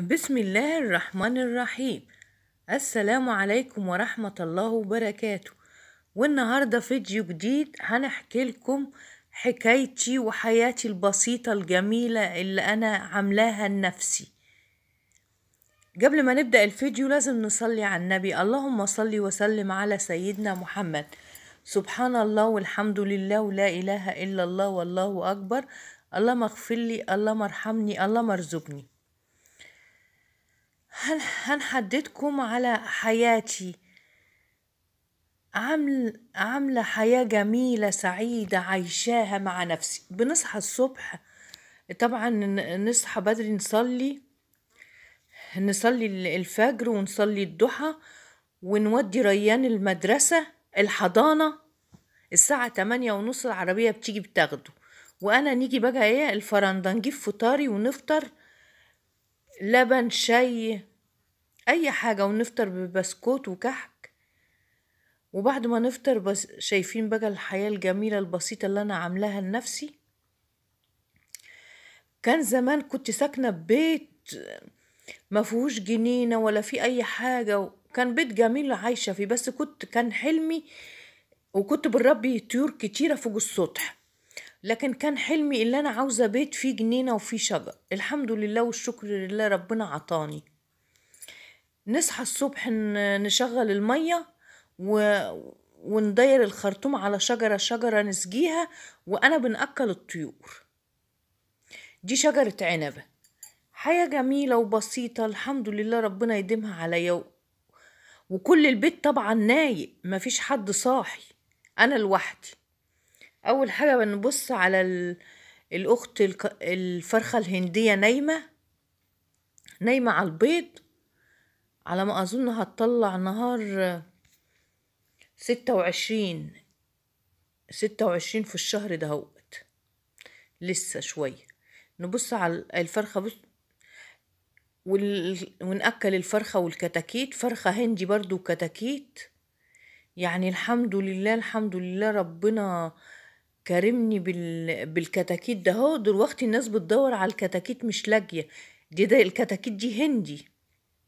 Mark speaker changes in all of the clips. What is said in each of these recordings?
Speaker 1: بسم الله الرحمن الرحيم السلام عليكم ورحمة الله وبركاته والنهاردة فيديو جديد هنحكي لكم حكايتي وحياتي البسيطة الجميلة اللي أنا عاملاها لنفسي قبل ما نبدأ الفيديو لازم نصلي على النبي اللهم صلي وسلم على سيدنا محمد سبحان الله والحمد لله ولا إله إلا الله والله أكبر اللهم مغفر لي اللهم ارحمني اللهم ارزقني هنحددكم على حياتي عامل عاملة حياة جميلة سعيدة عايشاها مع نفسي بنصحى الصبح طبعا نصحى بدري نصلي نصلي الفجر ونصلي الضحى ونودي ريان المدرسة الحضانة الساعة تمانية ونص العربية بتيجي بتاخده وأنا نيجي بقى إيه الفرنده نجيب فطاري ونفطر لبن شاي اي حاجة ونفطر ببسكوت وكحك وبعد ما نفطر بس شايفين بقى الحياة الجميلة البسيطة اللي انا عاملاها لنفسي كان زمان كنت ساكنة ببيت ما فيهوش جنينة ولا في اي حاجة كان بيت جميل عايشة فيه بس كنت كان حلمي وكنت بنربي طيور كتيرة فوق السطح لكن كان حلمي اللي انا عاوزة بيت فيه جنينة وفيه شجر الحمد لله والشكر لله ربنا عطاني نصحى الصبح نشغل المية و... وندير الخرطوم على شجرة شجرة نسقيها وأنا بنأكل الطيور دي شجرة عنبة حياة جميلة وبسيطة الحمد لله ربنا يديمها عليا وكل البيت طبعا نايق مفيش حد صاحي أنا لوحدي أول حاجة بنبص على ال... الأخت الفرخة الهندية نايمة نايمة على البيض على ما أظن هتطلع نهار ستة وعشرين ستة وعشرين في الشهر هوت لسه شوية نبص على الفرخة بص وال... ونأكل الفرخة والكتاكيت فرخة هندي برضو كتاكيت يعني الحمد لله الحمد لله ربنا كرمني بال... بالكتاكيت ده هو دلوقتي الناس بتدور على الكتاكيت مش لاجية دي ده الكتاكيت دي هندي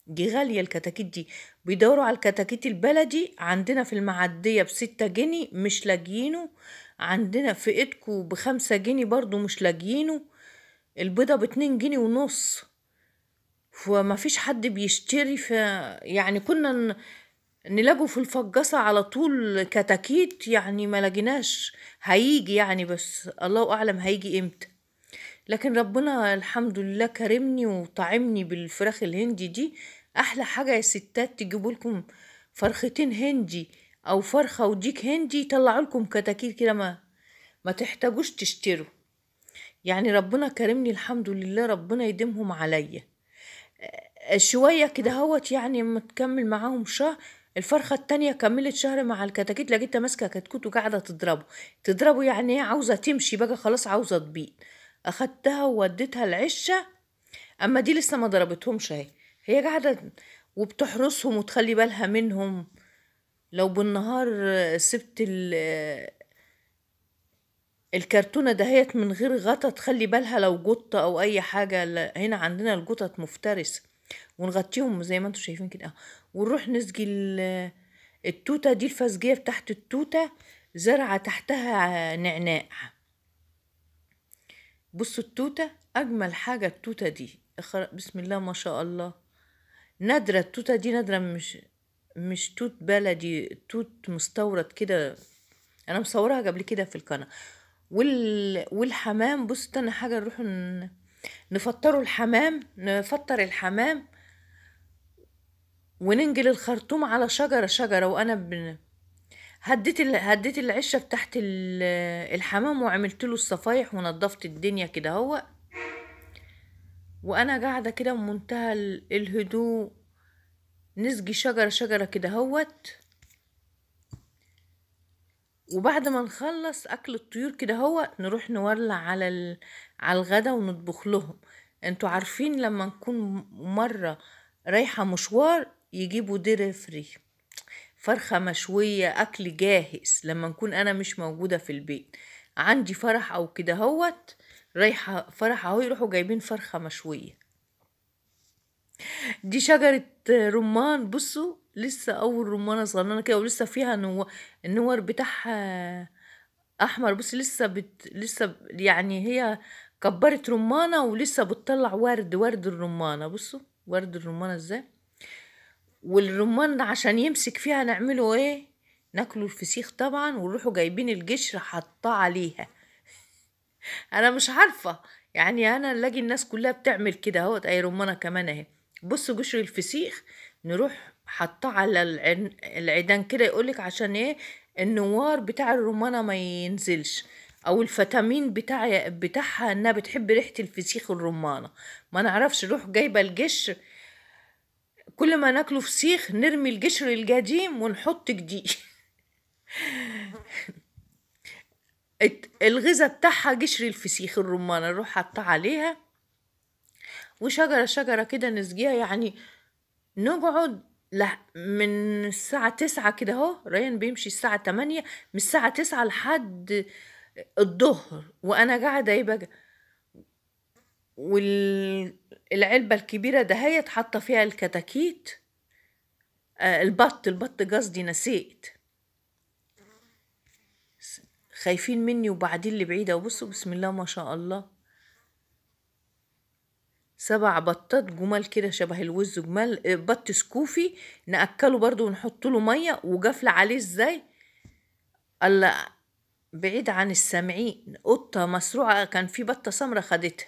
Speaker 1: دي غالية الكتاكيت دي بيدوروا على الكتاكيت البلدي عندنا في المعدية بستة جنيه مش لاجيينه عندنا في ايدكو بخمسة جنيه برضو مش لاجيينه البيضة باتنين جنيه ونص فما فيش حد بيشتري ف يعني كنا نلاقوا في الفجاسة على طول كتاكيت يعني ما لقيناش هيجي يعني بس الله أعلم هيجي امتى لكن ربنا الحمد لله كرمني وطعمني بالفراخ الهندي دي احلى حاجة يا ستات تجيبوا لكم فرختين هندي او فرخة وديك هندي يطلعوا لكم كتاكيل كده ما ما تحتاجوش تشتروا يعني ربنا كرمني الحمد لله ربنا يديمهم عليا آه، شوية كده هوت يعني اما تكمل معاهم شهر الفرخة التانية كملت شهر مع الكتاكيت لقيتها ماسكة كتكوت وقاعدة تضربه تضربه يعني إيه؟ عاوزة تمشي بقى خلاص عاوزة تبيض أخدتها ووديتها العشة أما دي لسه ما ضربتهمش أهي هي قاعدة وبتحرسهم وتخلي بالها منهم لو بالنهار سبت الكرتونة دهيت من غير غطا تخلي بالها لو قطة أو أي حاجة هنا عندنا القطط مفترسة ونغطيهم زي ما انتم شايفين كده ونروح نسقي التوتة دي الفسجية بتاعت التوتة زرعة تحتها نعناع بصوا التوتة أجمل حاجة التوتة دي بسم الله ما شاء الله نادرة التوتة دي نادرة مش مش توت بلدي توت مستورد كده أنا مصوراها قبل كده في القناة وال... والحمام بصوا تاني حاجة نروح ن... نفطروا الحمام نفطر الحمام وننجل الخرطوم على شجرة شجرة وأنا بن... هديت ال... هديت العشه بتاعت الحمام وعملت له الصفايح ونضفت الدنيا كده هو وانا قاعده كده بمنتهى الهدوء نسقي شجره شجره كده هوت وبعد ما نخلص اكل الطيور كده هو نروح نولع على ال... على الغدا ونطبخ لهم انتوا عارفين لما نكون مره رايحه مشوار يجيبوا دير فري فرخة مشوية أكل جاهز لما نكون أنا مش موجودة في البيت عندي فرح أو كده هوت رايحة فرح أهو يروحوا جايبين فرخة مشوية دي شجرة رمان بصوا لسه أول رمانة صغننة كده ولسه فيها نو... النور بتاعها أحمر بصوا لسه بت... لسه يعني هي كبرت رمانة ولسه بتطلع ورد ورد الرمانة بصوا ورد الرمانة ازاي والرمان عشان يمسك فيها نعمله ايه ناكله الفسيخ طبعا ونروحوا جايبين القشر حطاه عليها انا مش عارفه يعني انا الاقي الناس كلها بتعمل كده اهوت اي رمانه كمان اهي بصوا قشر الفسيخ نروح حطاه على العيدان كده يقولك عشان ايه النوار بتاع الرمانه ما ينزلش او الفيتامين بتاع بتاعها انها بتحب ريحه الفسيخ الرمانه ما نعرفش روح جايبه القشر كل ما ناكله فسيخ نرمي القشر القديم ونحط جديد الغذاء بتاعها قشر الفسيخ الرمانة نروح حاطاه عليها وشجرة شجرة كده نسقيها يعني نقعد لا من الساعة تسعة كده اهو ريان بيمشي الساعة تمانية من الساعة تسعة لحد الظهر وأنا قاعدة يبقى إيه وال العلبة الكبيرة هي تحط فيها الكتاكيت آه البط البط قصدي نسيت خايفين مني وبعدين اللي بعيدة وبصوا بسم الله ما شاء الله سبع بطات جمال كده شبه الوز جمال آه، بط سكوفي نأكله برضو ونحط له مية وقفلة عليه ازاي الله بعيد عن السامعين قطة مسروعة كان في بطة سمرة خدتها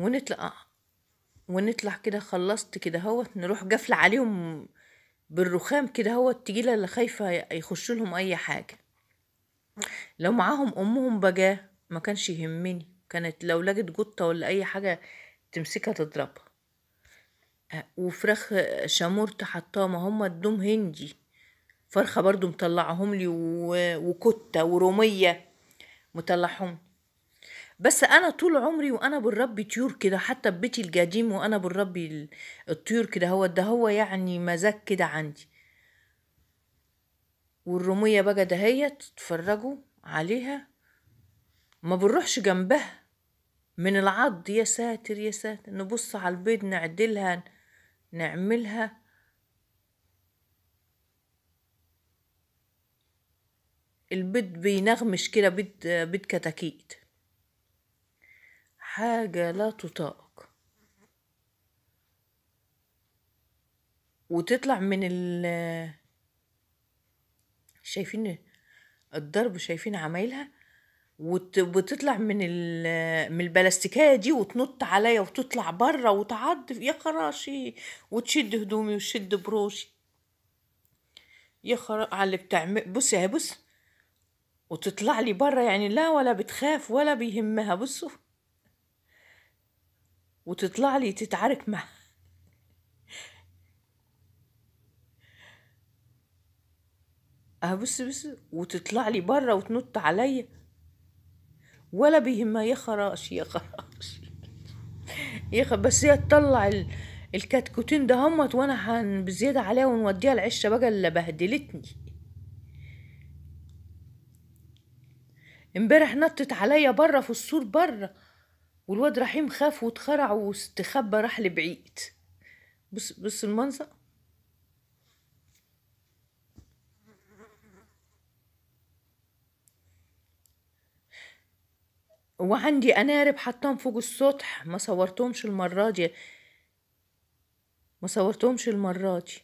Speaker 1: ونطلع ونطلع كده خلصت كده هوت نروح قافلة عليهم بالرخام كده هوت تجيلة اللي خايفة يخشوا لهم أي حاجة لو معاهم أمهم بجاة ما كانش يهمني كانت لو لقت قطة ولا أي حاجة تمسكها تضربها وفراخ شامورت حطاها ما هما الدوم هندي فرخة برضو مطلعهم لي وكتة ورومية مطلعهم بس انا طول عمري وانا بالرب طيور كده حتى ببيتي القديم وانا بالرب الطيور كده هو ده هو يعني مزاج كده عندي والرومية بقى دهيت تتفرجوا عليها ما بنروحش جنبها من العض يا ساتر يا ساتر نبص على البيض نعدلها نعملها البيض بينغمش كده بيض بيض كتاكيت حاجة لا تطاق وتطلع من ال شايفين الضرب شايفين عمايلها وتطلع من من البلاستيكيه دي وتنط عليا وتطلع بره وتعض يا خراشي وتشد هدومي وتشد بروشي يا خرا على اللي بتعمل بصي اهي بص وتطلع لي بره يعني لا ولا بتخاف ولا بيهمها بصوا وتطلع لي تتعارك مع اه بص بص وتطلع لي بره وتنط عليا ولا بيهمها يا خراش يا خراش يا بس هي تطلع الكتكوتين ده همت وانا هن بزيادة عليها ونوديها العشة بقى اللي بهدلتني امبارح نطت عليا بره في السور بره والواد رحيم خاف واتخرع واستخبى راح لبعيد بص بص المنظر وعندي أنارب حطهم فوق السطح ما صورتهمش المرة دي ما صورتهمش المرة دي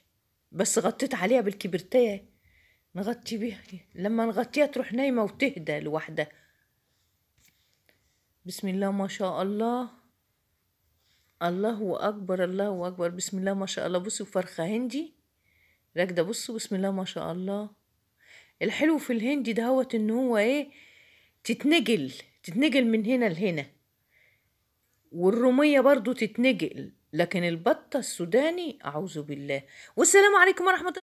Speaker 1: بس غطيت عليها بالكبرتاي نغطي بيها لما نغطيها تروح نايمة وتهدى لوحدها بسم الله ما شاء الله الله اكبر الله اكبر بسم الله ما شاء الله بصوا فرخه هندي راكده بصوا بسم الله ما شاء الله الحلو في الهندي دهوت ان هو ايه تتنجل تتنجل من هنا لهنا والرومية برضو تتنجل لكن البطة السوداني أعوذ بالله والسلام عليكم ورحمة الله